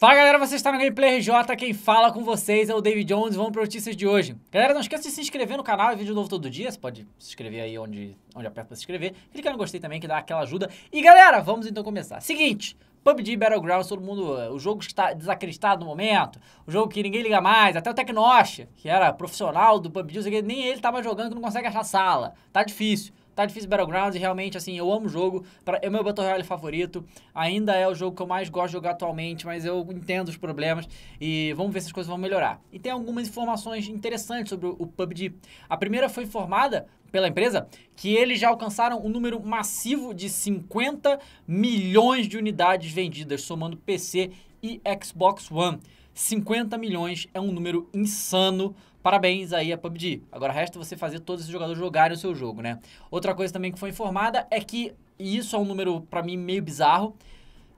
Fala galera, você está no Gameplay RJ, quem fala com vocês é o David Jones, vamos para notícias de hoje. Galera, não esqueça de se inscrever no canal, é vídeo novo todo dia, você pode se inscrever aí onde, onde aperta para se inscrever. Clica no gostei também que dá aquela ajuda. E galera, vamos então começar. Seguinte, PUBG Battlegrounds, todo mundo, eh, o jogo está desacreditado no momento, o jogo que ninguém liga mais, até o Tecnosh, que era profissional do PUBG, nem ele estava jogando que não consegue achar sala, tá difícil. Tá difícil Battlegrounds, realmente, assim, eu amo o jogo. Pra, é o meu Battle Royale favorito. Ainda é o jogo que eu mais gosto de jogar atualmente, mas eu entendo os problemas. E vamos ver se as coisas vão melhorar. E tem algumas informações interessantes sobre o PUBG. A primeira foi informada pela empresa que eles já alcançaram um número massivo de 50 milhões de unidades vendidas, somando PC e Xbox One. 50 milhões é um número insano. Parabéns aí a PUBG. Agora resta você fazer todos esses jogadores jogarem o seu jogo, né? Outra coisa também que foi informada é que, e isso é um número para mim meio bizarro,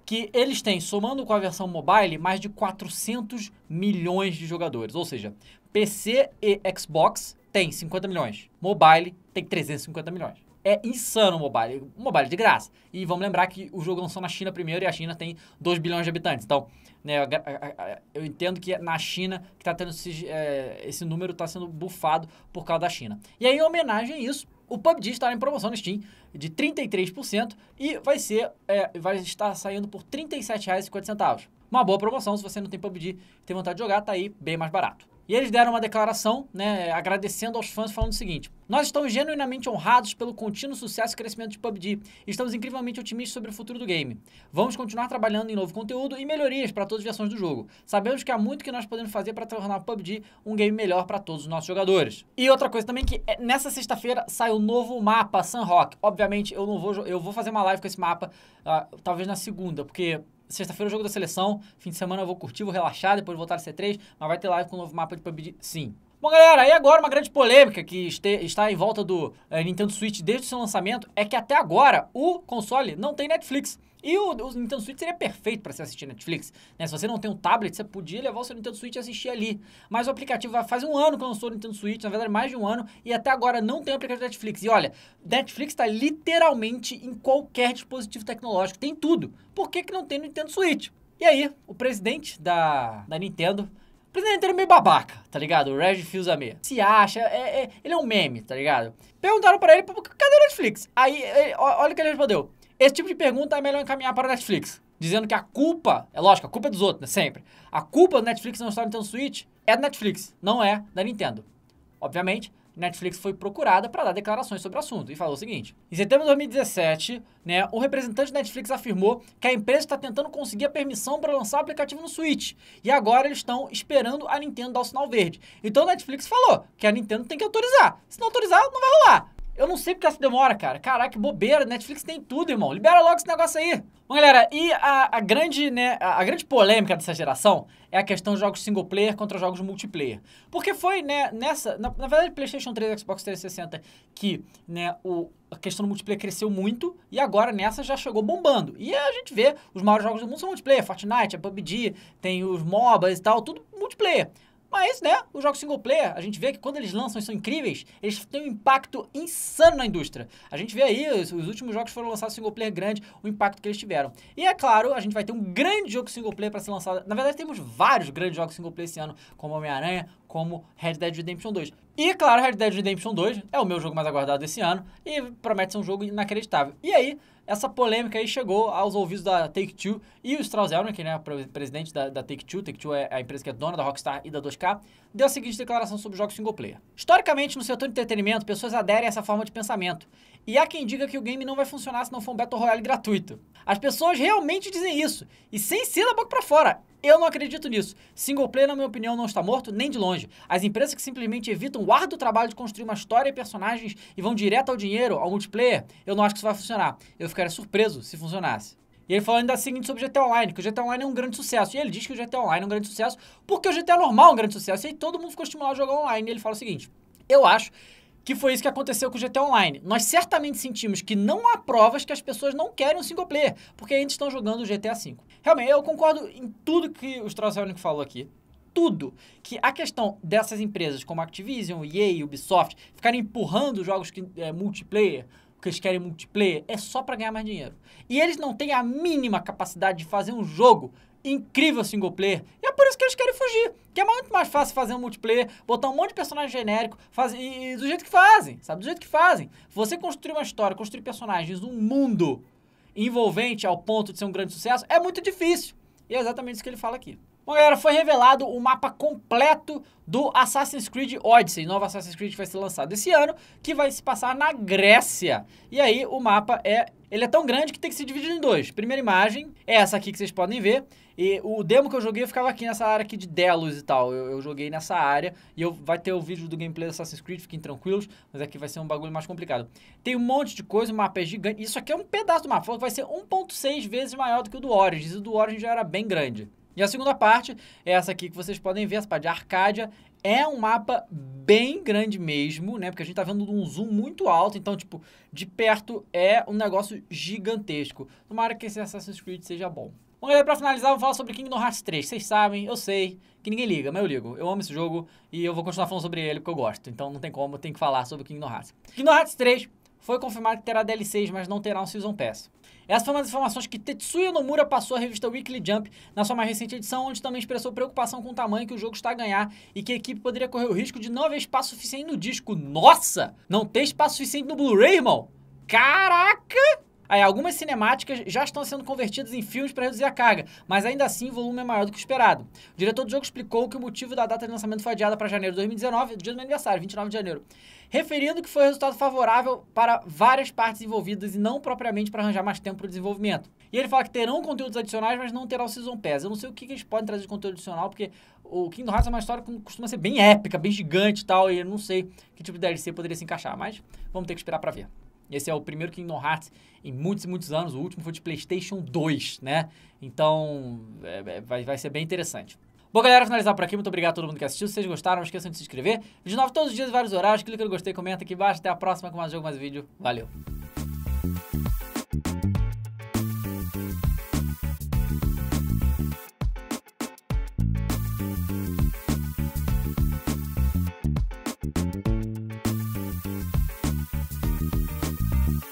que eles têm, somando com a versão mobile, mais de 400 milhões de jogadores. Ou seja, PC e Xbox tem 50 milhões, mobile tem 350 milhões é insano o mobile. O mobile de graça. E vamos lembrar que o jogo lançou na China primeiro e a China tem 2 bilhões de habitantes. Então, né, eu entendo que é na China que está tendo esse, é, esse número está sendo bufado por causa da China. E aí, em homenagem a isso, o PUBG está em promoção no Steam de 33% e vai ser é, vai estar saindo por R$ 37,50. Uma boa promoção, se você não tem PUBG e tem vontade de jogar, tá aí bem mais barato. E eles deram uma declaração, né, agradecendo aos fãs, falando o seguinte: Nós estamos genuinamente honrados pelo contínuo sucesso e crescimento de PUBG. Estamos incrivelmente otimistas sobre o futuro do game. Vamos continuar trabalhando em novo conteúdo e melhorias para todas as versões do jogo. Sabemos que há muito que nós podemos fazer para tornar o PUBG um game melhor para todos os nossos jogadores. E outra coisa também que é, nessa sexta-feira sai o um novo mapa Rock Obviamente eu não vou eu vou fazer uma live com esse mapa, uh, talvez na segunda, porque sexta-feira é o jogo da seleção, fim de semana eu vou curtir, vou relaxar, depois voltar a C3, mas vai ter live com o novo mapa de PUBG, sim. Bom, galera, e agora uma grande polêmica que está em volta do eh, Nintendo Switch desde o seu lançamento é que até agora o console não tem Netflix. E o, o Nintendo Switch seria perfeito para você assistir Netflix. Né? Se você não tem um tablet, você podia levar o seu Nintendo Switch e assistir ali. Mas o aplicativo faz um ano que lançou o Nintendo Switch, na verdade mais de um ano, e até agora não tem o aplicativo Netflix. E olha, Netflix está literalmente em qualquer dispositivo tecnológico, tem tudo. Por que, que não tem no Nintendo Switch? E aí, o presidente da, da Nintendo o presidente inteiro é meio babaca, tá ligado? O Reggie Fields a meia. Se acha, é, é, ele é um meme, tá ligado? Perguntaram pra ele, cadê o Netflix? Aí, ele, olha o que ele respondeu. Esse tipo de pergunta é melhor encaminhar para o Netflix. Dizendo que a culpa, é lógico, a culpa é dos outros, né? Sempre. A culpa do Netflix não estar no Nintendo Switch é do Netflix, não é da Nintendo. Obviamente, Netflix foi procurada para dar declarações sobre o assunto e falou o seguinte: em setembro de 2017, né, um representante da Netflix afirmou que a empresa está tentando conseguir a permissão para lançar o aplicativo no Switch e agora eles estão esperando a Nintendo dar o sinal verde. Então a Netflix falou que a Nintendo tem que autorizar, se não autorizar não vai rolar. Eu não sei porque essa demora, cara. Caraca, que bobeira. Netflix tem tudo, irmão. Libera logo esse negócio aí. Bom, galera, e a, a grande, né, a, a, grande polêmica dessa geração é a questão de jogos single player contra jogos multiplayer. Porque foi, né, nessa... Na, na verdade, PlayStation 3 Xbox 360 que, né, o, a questão do multiplayer cresceu muito e agora nessa já chegou bombando. E a gente vê os maiores jogos do mundo são multiplayer, Fortnite, a é PUBG, tem os MOBAs e tal, tudo multiplayer. Mas, né, os jogos single player, a gente vê que quando eles lançam eles são incríveis, eles têm um impacto insano na indústria. A gente vê aí, os, os últimos jogos foram lançados single player grande, o impacto que eles tiveram. E é claro, a gente vai ter um grande jogo single player para ser lançado. Na verdade, temos vários grandes jogos single player esse ano, como Homem-Aranha, como Red Dead Redemption 2. E, claro, Red Dead Redemption 2 é o meu jogo mais aguardado desse ano e promete ser um jogo inacreditável. E aí, essa polêmica aí chegou aos ouvidos da Take-Two e o Strauss né, é né, presidente da, da Take-Two, Take-Two é a empresa que é dona da Rockstar e da 2K, deu a seguinte declaração sobre jogos single player. Historicamente, no setor de entretenimento, pessoas aderem a essa forma de pensamento. E há quem diga que o game não vai funcionar se não for um Battle Royale gratuito. As pessoas realmente dizem isso, e sem ser da boca pra fora. Eu não acredito nisso. Single player, na minha opinião, não está morto nem de longe. As empresas que simplesmente evitam o árduo trabalho de construir uma história e personagens e vão direto ao dinheiro, ao multiplayer, eu não acho que isso vai funcionar. Eu ficaria surpreso se funcionasse. E ele falou ainda seguinte sobre o GTA Online, que o GTA Online é um grande sucesso. E ele diz que o GTA Online é um grande sucesso porque o GTA é normal é um grande sucesso. E aí todo mundo ficou estimulado a jogar online. E ele fala o seguinte, eu acho que foi isso que aconteceu com o GTA Online. Nós certamente sentimos que não há provas que as pessoas não querem o single player, porque ainda estão jogando o GTA V. Realmente, eu concordo em tudo que o strauss falou aqui tudo que a questão dessas empresas como Activision, EA, Ubisoft ficarem empurrando jogos que é multiplayer porque eles querem multiplayer, é só para ganhar mais dinheiro. E eles não têm a mínima capacidade de fazer um jogo incrível single player. E é por isso que eles querem fugir. Que é muito mais fácil fazer um multiplayer, botar um monte de personagem genérico, faz, e, e, do jeito que fazem, sabe? Do jeito que fazem. Você construir uma história, construir personagens, um mundo envolvente ao ponto de ser um grande sucesso, é muito difícil. E é exatamente isso que ele fala aqui. Bom, galera, foi revelado o mapa completo do Assassin's Creed Odyssey, novo Assassin's Creed vai ser lançado esse ano, que vai se passar na Grécia. E aí o mapa é, ele é tão grande que tem que se dividir em dois. Primeira imagem é essa aqui que vocês podem ver, e o demo que eu joguei eu ficava aqui nessa área aqui de Delos e tal. Eu, eu joguei nessa área e eu, vai ter o vídeo do gameplay do Assassin's Creed, fiquem tranquilos, mas aqui vai ser um bagulho mais complicado. Tem um monte de coisa, o mapa é gigante. Isso aqui é um pedaço do mapa, falou que vai ser 1.6 vezes maior do que o do Origins, e o do Origins já era bem grande. E a segunda parte é essa aqui que vocês podem ver, essa parte de Arcádia. É um mapa bem grande mesmo, né? Porque a gente tá vendo um zoom muito alto, então, tipo, de perto é um negócio gigantesco. Tomara que esse Assassin's Creed seja bom. Bom, galera, pra finalizar, eu vou falar sobre Kingdom Hearts 3. Vocês sabem, eu sei, que ninguém liga, mas eu ligo. Eu amo esse jogo e eu vou continuar falando sobre ele porque eu gosto. Então não tem como, eu que falar sobre Kingdom Hearts. Kingdom Hearts 3 foi confirmado que terá DLCs, mas não terá um Season Pass. Essa foi uma das informações que Tetsuya Nomura passou à revista Weekly Jump na sua mais recente edição, onde também expressou preocupação com o tamanho que o jogo está a ganhar e que a equipe poderia correr o risco de não haver espaço suficiente no disco. Nossa! Não tem espaço suficiente no Blu-ray, irmão? Caraca! Aí algumas cinemáticas já estão sendo convertidas em filmes para reduzir a carga, mas ainda assim o volume é maior do que o esperado. O diretor do jogo explicou que o motivo da data de lançamento foi adiada para janeiro de 2019, dia do meu aniversário, 29 de janeiro, referindo que foi um resultado favorável para várias partes envolvidas e não propriamente para arranjar mais tempo para o desenvolvimento. E ele fala que terão conteúdos adicionais, mas não terá o Season Pass. Eu não sei o que, que eles podem trazer de conteúdo adicional, porque o Kingdom Hearts é uma história que costuma ser bem épica, bem gigante e tal, e eu não sei que tipo de DLC poderia se encaixar, mas vamos ter que esperar para ver. Esse é o primeiro Kingdom Hearts em muitos e muitos anos. O último foi de PlayStation 2, né? Então, é, é, vai, vai ser bem interessante. Bom, galera, finalizar por aqui. Muito obrigado a todo mundo que assistiu. Se vocês gostaram, não esqueçam de se inscrever. Vídeo novo todos os dias, vários horários. Clica no gostei, comenta aqui embaixo. Até a próxima com mais jogo, mais vídeo. Valeu!